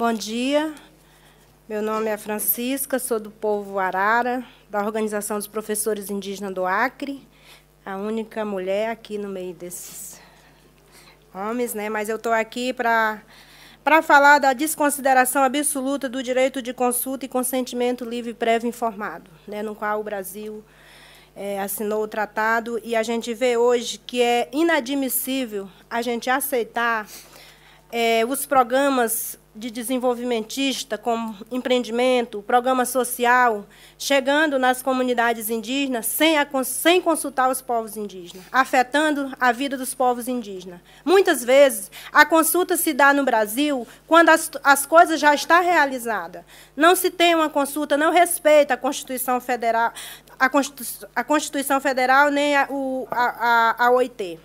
Bom dia, meu nome é Francisca, sou do povo Arara, da Organização dos Professores Indígenas do Acre, a única mulher aqui no meio desses homens, né? mas eu estou aqui para para falar da desconsideração absoluta do direito de consulta e consentimento livre prévio informado, né, no qual o Brasil é, assinou o tratado, e a gente vê hoje que é inadmissível a gente aceitar é, os programas de desenvolvimentista, como empreendimento, programa social, chegando nas comunidades indígenas sem, a, sem consultar os povos indígenas, afetando a vida dos povos indígenas. Muitas vezes, a consulta se dá no Brasil quando as, as coisas já estão realizadas. Não se tem uma consulta, não respeita a Constituição Federal, a Constituição, a Constituição Federal nem a, o, a, a, a OIT.